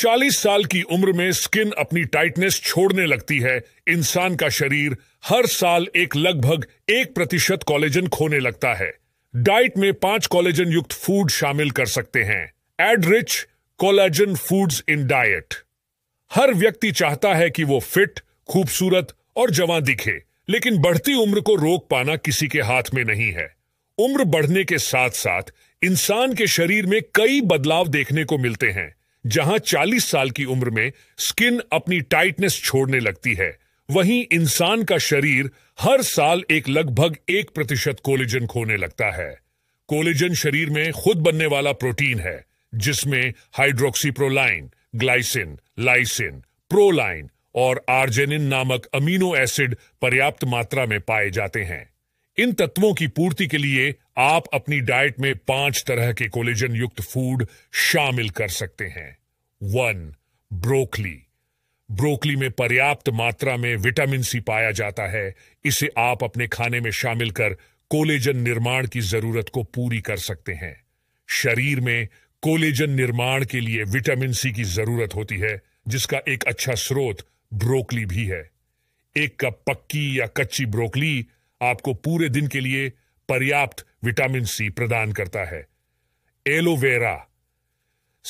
चालीस साल की उम्र में स्किन अपनी टाइटनेस छोड़ने लगती है इंसान का शरीर हर साल एक लगभग एक प्रतिशत कॉलेजन खोने लगता है डाइट में पांच कॉलेजन युक्त फूड शामिल कर सकते हैं add rich collagen foods in diet हर व्यक्ति चाहता है कि वो फिट खूबसूरत और जवान दिखे लेकिन बढ़ती उम्र को रोक पाना किसी के हाथ में नहीं है उम्र बढ़ने के साथ साथ इंसान के शरीर में कई बदलाव देखने को मिलते हैं जहां 40 साल की उम्र में स्किन अपनी टाइटनेस छोड़ने लगती है वहीं इंसान का शरीर हर साल एक लगभग एक प्रतिशत कोलेजन खोने लगता है कोलेजन शरीर में खुद बनने वाला प्रोटीन है जिसमें हाइड्रोक्सीप्रोलाइन ग्लाइसिन लाइसिन प्रोलाइन और आर्जेनिन नामक अमीनो एसिड पर्याप्त मात्रा में पाए जाते हैं इन तत्वों की पूर्ति के लिए आप अपनी डाइट में पांच तरह के कोलेजन युक्त फूड शामिल कर सकते हैं वन ब्रोकली ब्रोकली में पर्याप्त मात्रा में विटामिन सी पाया जाता है इसे आप अपने खाने में शामिल कर कोलेजन निर्माण की जरूरत को पूरी कर सकते हैं शरीर में कोलेजन निर्माण के लिए विटामिन सी की जरूरत होती है जिसका एक अच्छा स्रोत ब्रोकली भी है एक कप पक्की या कच्ची ब्रोकली आपको पूरे दिन के लिए पर्याप्त विटामिन सी प्रदान करता है एलोवेरा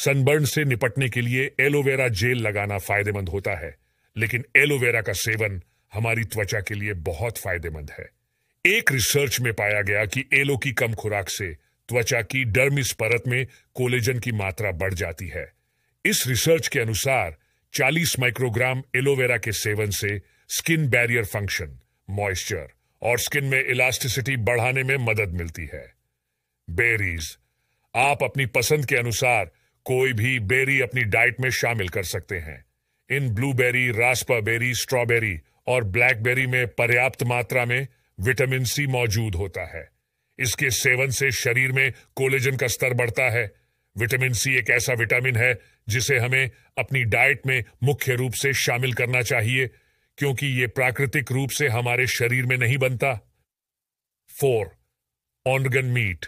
सनबर्न से निपटने के लिए एलोवेरा जेल लगाना फायदेमंद होता है लेकिन एलोवेरा का सेवन हमारी त्वचा के लिए बहुत फायदेमंद है एक रिसर्च में पाया गया कि एलो की कम खुराक से त्वचा की डर्मिस परत में कोलेजन की मात्रा बढ़ जाती है इस रिसर्च के अनुसार 40 माइक्रोग्राम एलोवेरा के सेवन से स्किन बैरियर फंक्शन मॉइस्चर और स्किन में इलास्टिसिटी बढ़ाने में मदद मिलती है बेरीज आप अपनी पसंद के अनुसार कोई भी बेरी अपनी डाइट में शामिल कर सकते हैं इन ब्लूबेरी बेरी स्ट्रॉबेरी और ब्लैकबेरी में पर्याप्त मात्रा में विटामिन सी मौजूद होता है इसके सेवन से शरीर में कोलेजन का स्तर बढ़ता है विटामिन सी एक ऐसा विटामिन है जिसे हमें अपनी डाइट में मुख्य रूप से शामिल करना चाहिए क्योंकि ये प्राकृतिक रूप से हमारे शरीर में नहीं बनता फोर ऑनगन मीट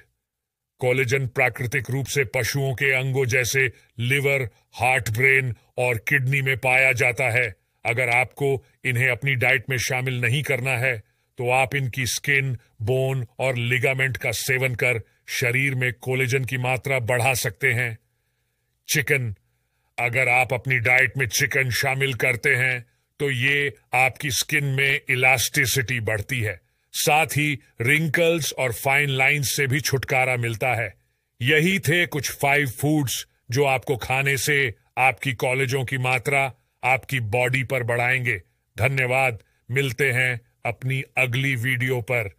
कोलेजन प्राकृतिक रूप से पशुओं के अंगों जैसे लिवर हार्ट ब्रेन और किडनी में पाया जाता है अगर आपको इन्हें अपनी डाइट में शामिल नहीं करना है तो आप इनकी स्किन बोन और लिगामेंट का सेवन कर शरीर में कोलेजन की मात्रा बढ़ा सकते हैं चिकन अगर आप अपनी डाइट में चिकन शामिल करते हैं तो ये आपकी स्किन में इलास्टिसिटी बढ़ती है साथ ही रिंकल्स और फाइन लाइंस से भी छुटकारा मिलता है यही थे कुछ फाइव फूड्स जो आपको खाने से आपकी कॉलेजों की मात्रा आपकी बॉडी पर बढ़ाएंगे धन्यवाद मिलते हैं अपनी अगली वीडियो पर